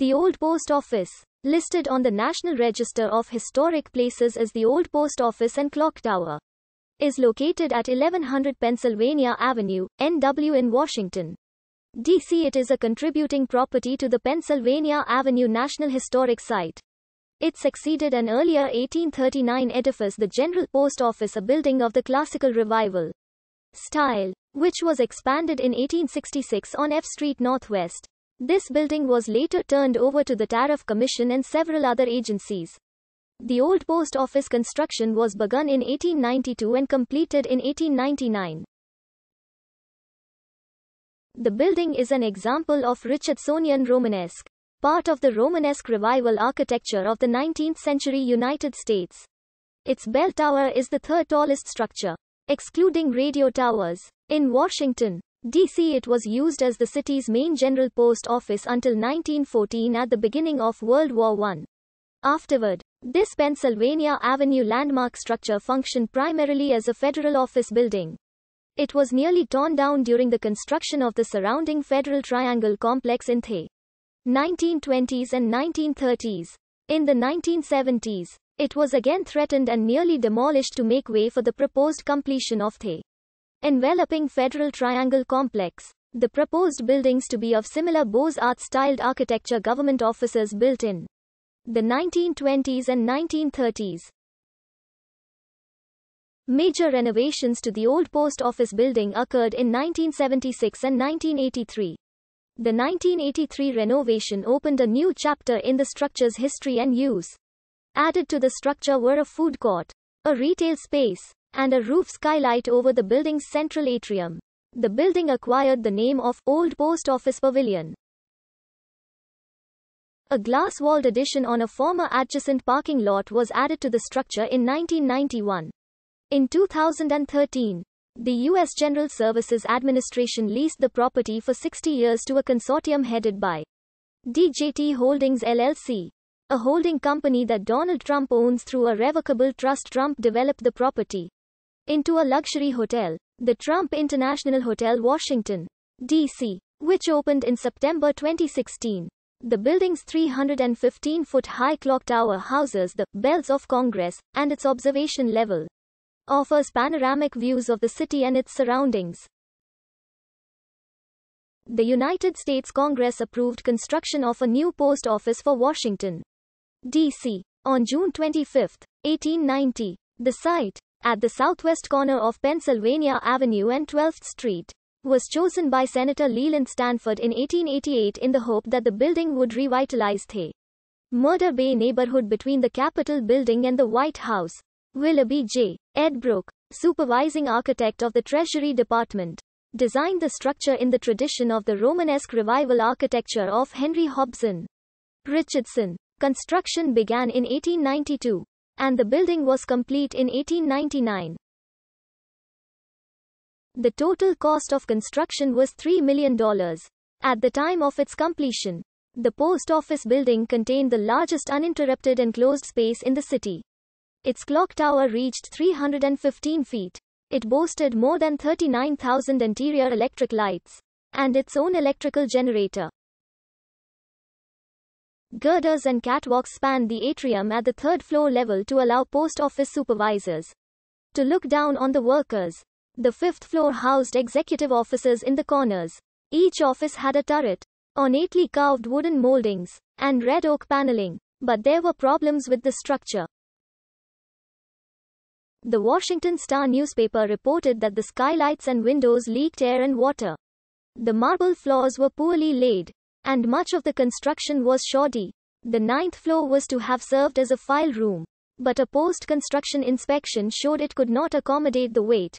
The Old Post Office. Listed on the National Register of Historic Places as the Old Post Office and Clock Tower. Is located at 1100 Pennsylvania Avenue, NW in Washington. DC It is a contributing property to the Pennsylvania Avenue National Historic Site. It succeeded an earlier 1839 edifice, the General Post Office, a building of the Classical Revival style, which was expanded in 1866 on F Street Northwest. This building was later turned over to the Tariff Commission and several other agencies. The old post office construction was begun in 1892 and completed in 1899. The building is an example of Richardsonian Romanesque, part of the Romanesque revival architecture of the 19th century United States. Its bell tower is the third tallest structure, excluding radio towers, in Washington. DC. It was used as the city's main general post office until 1914 at the beginning of World War I. Afterward, this Pennsylvania Avenue landmark structure functioned primarily as a federal office building. It was nearly torn down during the construction of the surrounding Federal Triangle complex in the 1920s and 1930s. In the 1970s, it was again threatened and nearly demolished to make way for the proposed completion of the Enveloping Federal Triangle Complex. The proposed buildings to be of similar Beaux-Arts styled architecture government offices built in the 1920s and 1930s. Major renovations to the old post office building occurred in 1976 and 1983. The 1983 renovation opened a new chapter in the structure's history and use. Added to the structure were a food court, a retail space, and a roof skylight over the building's central atrium. The building acquired the name of Old Post Office Pavilion. A glass-walled addition on a former adjacent parking lot was added to the structure in 1991. In 2013, the U.S. General Services Administration leased the property for 60 years to a consortium headed by DJT Holdings LLC, a holding company that Donald Trump owns through a revocable trust. Trump developed the property, into a luxury hotel, the Trump International Hotel Washington, D.C., which opened in September 2016. The building's 315 foot high clock tower houses the bells of Congress, and its observation level offers panoramic views of the city and its surroundings. The United States Congress approved construction of a new post office for Washington, D.C. on June 25, 1890. The site, at the southwest corner of Pennsylvania Avenue and 12th Street, was chosen by Senator Leland Stanford in 1888 in the hope that the building would revitalize the Murder Bay neighborhood between the Capitol Building and the White House. Willoughby J. Edbrook, supervising architect of the Treasury Department, designed the structure in the tradition of the Romanesque revival architecture of Henry Hobson. Richardson. Construction began in 1892 and the building was complete in 1899. The total cost of construction was $3 million. At the time of its completion, the post office building contained the largest uninterrupted enclosed space in the city. Its clock tower reached 315 feet. It boasted more than 39,000 interior electric lights and its own electrical generator. Girders and catwalks span the atrium at the third floor level to allow post office supervisors to look down on the workers. The fifth floor housed executive offices in the corners. Each office had a turret, ornately carved wooden moldings, and red oak paneling, but there were problems with the structure. The Washington Star newspaper reported that the skylights and windows leaked air and water. The marble floors were poorly laid, and much of the construction was shoddy. The ninth floor was to have served as a file room, but a post-construction inspection showed it could not accommodate the weight.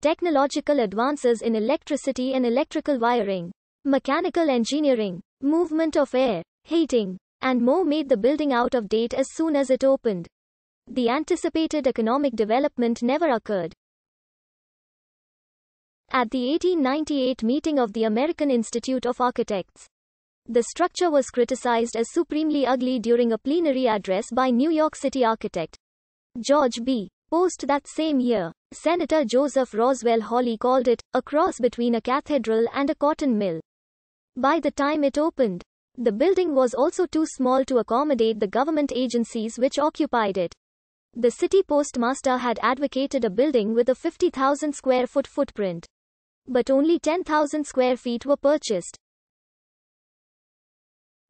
Technological advances in electricity and electrical wiring, mechanical engineering, movement of air, heating, and more made the building out of date as soon as it opened. The anticipated economic development never occurred. At the 1898 meeting of the American Institute of Architects, the structure was criticized as supremely ugly during a plenary address by New York City architect George B. Post that same year. Senator Joseph Roswell Hawley called it a cross between a cathedral and a cotton mill. By the time it opened, the building was also too small to accommodate the government agencies which occupied it. The city postmaster had advocated a building with a 50,000 square foot footprint. But only 10,000 square feet were purchased.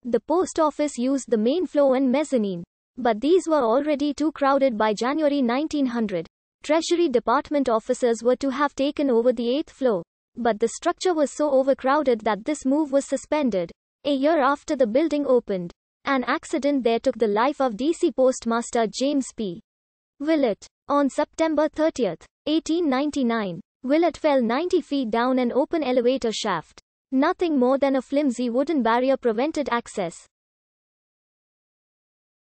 The post office used the main floor and mezzanine. But these were already too crowded by January 1900. Treasury Department officers were to have taken over the 8th floor. But the structure was so overcrowded that this move was suspended. A year after the building opened, an accident there took the life of DC Postmaster James P. Willett. On September 30, 1899, Willett fell 90 feet down an open elevator shaft. Nothing more than a flimsy wooden barrier prevented access.